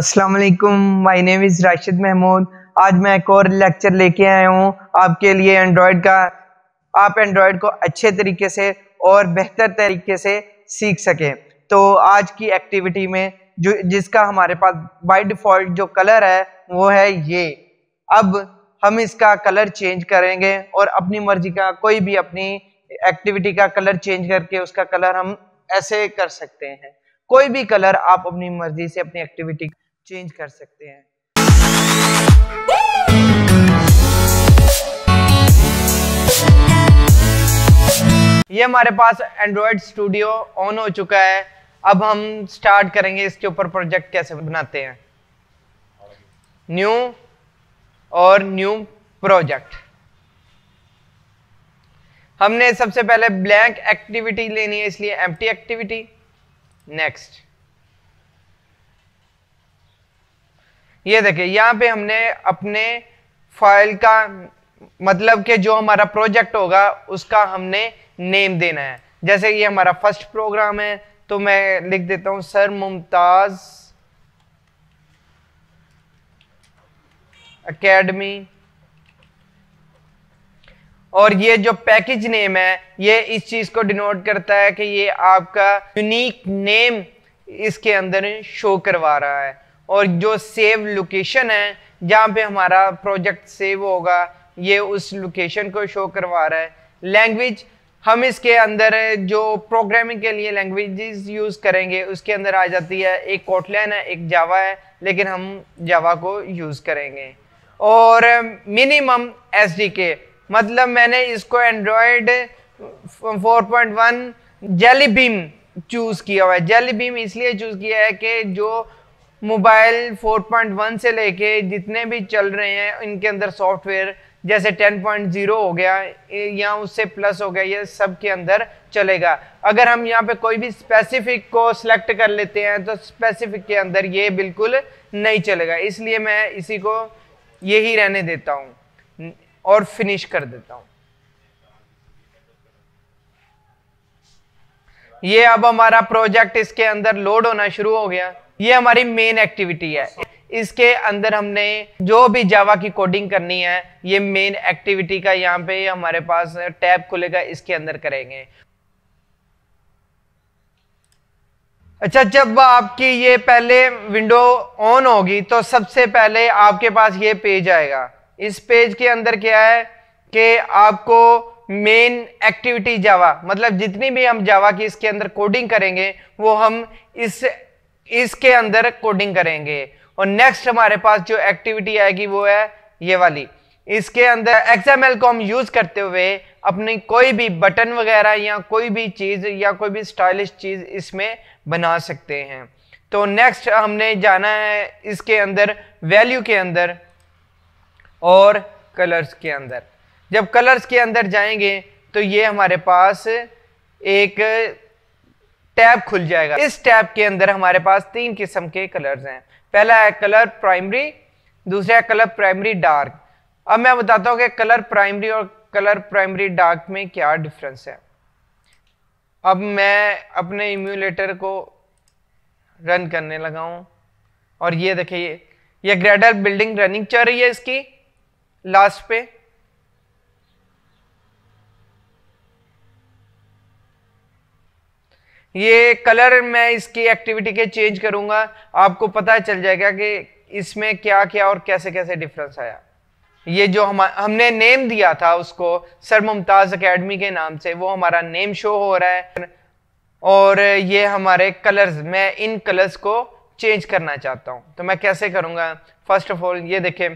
अस्सलाम वालेकुम my name is Rashid Mahmood आज मैं एक और लेक्चर लेके आया हूँ आपके लिए एंड्रॉयड का आप एंड्रॉयड को अच्छे तरीके से और बेहतर तरीके से सीख सकें तो आज की एक्टिविटी में जो जिसका हमारे पास बाय डिफ़ॉल्ट जो कलर है वो है ये अब हम इसका कलर चेंज करेंगे और अपनी मर्जी का कोई भी अपनी एक्टिविटी का कलर चेंज करके उसका कलर हम ऐसे कर सकते हैं कोई भी कलर आप अपनी मर्जी से अपनी एक्टिविटी चेंज कर सकते हैं ये हमारे पास एंड्रॉयड स्टूडियो ऑन हो चुका है अब हम स्टार्ट करेंगे इसके ऊपर प्रोजेक्ट कैसे बनाते हैं न्यू और न्यू प्रोजेक्ट हमने सबसे पहले ब्लैंक एक्टिविटी लेनी है इसलिए एम्प्टी एक्टिविटी नेक्स्ट ये देखिए यहाँ पे हमने अपने फाइल का मतलब के जो हमारा प्रोजेक्ट होगा उसका हमने नेम देना है जैसे ये हमारा फर्स्ट प्रोग्राम है तो मैं लिख देता हूँ सर मुमताज अकेडमी और ये जो पैकेज नेम है ये इस चीज़ को डिनोट करता है कि ये आपका यूनिक नेम इसके अंदर शो करवा रहा है और जो सेव लोकेशन है जहाँ पे हमारा प्रोजेक्ट सेव होगा ये उस लोकेशन को शो करवा रहा है लैंग्वेज हम इसके अंदर जो प्रोग्रामिंग के लिए लैंग्वेजेस यूज़ करेंगे उसके अंदर आ जाती है एक कोटलैन है एक जावा है लेकिन हम जावा को यूज़ करेंगे और मिनिमम um, एस मतलब मैंने इसको एंड्रॉयड 4.1 जेली बीम चूज़ किया हुआ है जेली बीम इसलिए चूज़ किया है कि जो मोबाइल 4.1 से लेके जितने भी चल रहे हैं इनके अंदर सॉफ्टवेयर जैसे 10.0 हो गया या उससे प्लस हो गया ये सब के अंदर चलेगा अगर हम यहाँ पे कोई भी स्पेसिफिक को सिलेक्ट कर लेते हैं तो स्पेसिफिक के अंदर ये बिल्कुल नहीं चलेगा इसलिए मैं इसी को यही रहने देता हूँ और फिनिश कर देता हूँ ये अब हमारा प्रोजेक्ट इसके अंदर लोड होना शुरू हो गया ये हमारी मेन एक्टिविटी है इसके अंदर हमने जो भी जावा की कोडिंग करनी है ये मेन एक्टिविटी का यहाँ पे हमारे पास टैब खुलेगा इसके अंदर करेंगे अच्छा जब आपकी ये पहले विंडो ऑन होगी तो सबसे पहले आपके पास ये पेज आएगा इस पेज के अंदर क्या है कि आपको मेन एक्टिविटी जावा मतलब जितनी भी हम जावा की इसके अंदर कोडिंग करेंगे वो हम इस इसके अंदर कोडिंग करेंगे और नेक्स्ट हमारे पास जो एक्टिविटी आएगी वो है ये वाली इसके अंदर एक्सएमएल को हम यूज करते हुए अपनी कोई भी बटन वगैरह या कोई भी चीज या कोई भी स्टाइलिश चीज इसमें बना सकते हैं तो नेक्स्ट हमने जाना है इसके अंदर वैल्यू के अंदर और कलर्स के अंदर जब कलर्स के अंदर जाएंगे तो ये हमारे पास एक टैब खुल जाएगा इस टैब के अंदर हमारे पास तीन किस्म के कलर्स हैं पहला है कलर प्राइमरी दूसरा है कलर प्राइमरी डार्क अब मैं बताता हूँ कि कलर प्राइमरी और कलर प्राइमरी डार्क में क्या डिफरेंस है अब मैं अपने इम्यूलेटर को रन करने लगा हूँ और ये देखिए ये ग्रेडर बिल्डिंग रनिंग चल रही है इसकी लास्ट पे ये कलर मैं इसकी एक्टिविटी के चेंज करूंगा आपको पता चल जाएगा कि इसमें क्या क्या और कैसे कैसे डिफरेंस आया ये जो हम हमने नेम दिया था उसको सर मुमताज़ अकेडमी के नाम से वो हमारा नेम शो हो रहा है और ये हमारे कलर्स मैं इन कलर्स को चेंज करना चाहता हूं तो मैं कैसे करूँगा फर्स्ट ऑफ ऑल ये देखे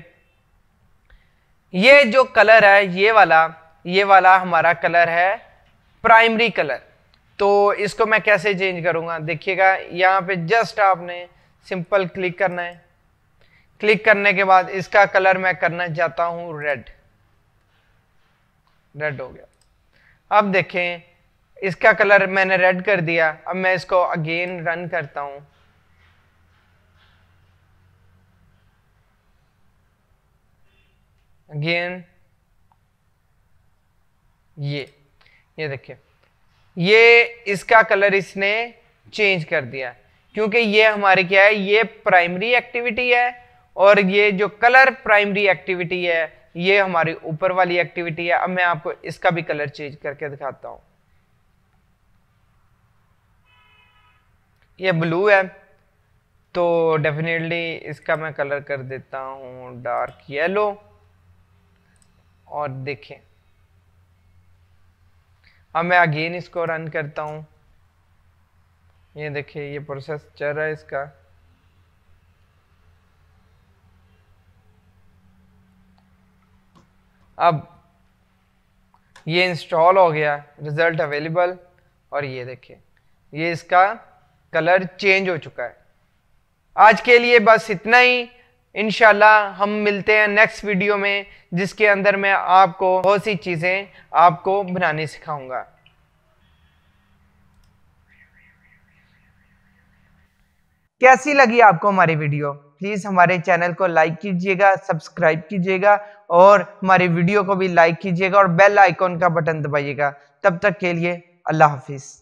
ये जो कलर है ये वाला ये वाला हमारा कलर है प्राइमरी कलर तो इसको मैं कैसे चेंज करूंगा देखिएगा यहाँ पे जस्ट आपने सिंपल क्लिक करना है क्लिक करने के बाद इसका कलर मैं करना चाहता हूँ रेड रेड हो गया अब देखें इसका कलर मैंने रेड कर दिया अब मैं इसको अगेन रन करता हूँ अगेन ये ये देखिए ये इसका कलर इसने चेंज कर दिया क्योंकि ये हमारे क्या है ये प्राइमरी एक्टिविटी है और ये जो कलर प्राइमरी एक्टिविटी है ये हमारी ऊपर वाली एक्टिविटी है अब मैं आपको इसका भी कलर चेंज करके दिखाता हूं ये ब्लू है तो डेफिनेटली इसका मैं कलर कर देता हूं डार्क येलो और देखें अब मैं अगेन इसको रन करता हूँ ये देखिए ये प्रोसेस चल रहा है इसका अब ये इंस्टॉल हो गया रिजल्ट अवेलेबल और ये देखिए ये इसका कलर चेंज हो चुका है आज के लिए बस इतना ही इन हम मिलते हैं नेक्स्ट वीडियो में जिसके अंदर मैं आपको बहुत सी चीज़ें आपको बनाने सिखाऊंगा कैसी लगी आपको हमारी वीडियो प्लीज़ हमारे चैनल को लाइक कीजिएगा सब्सक्राइब कीजिएगा और हमारी वीडियो को भी लाइक कीजिएगा और बेल आइकॉन का बटन दबाइएगा तब तक के लिए अल्लाह हाफिज़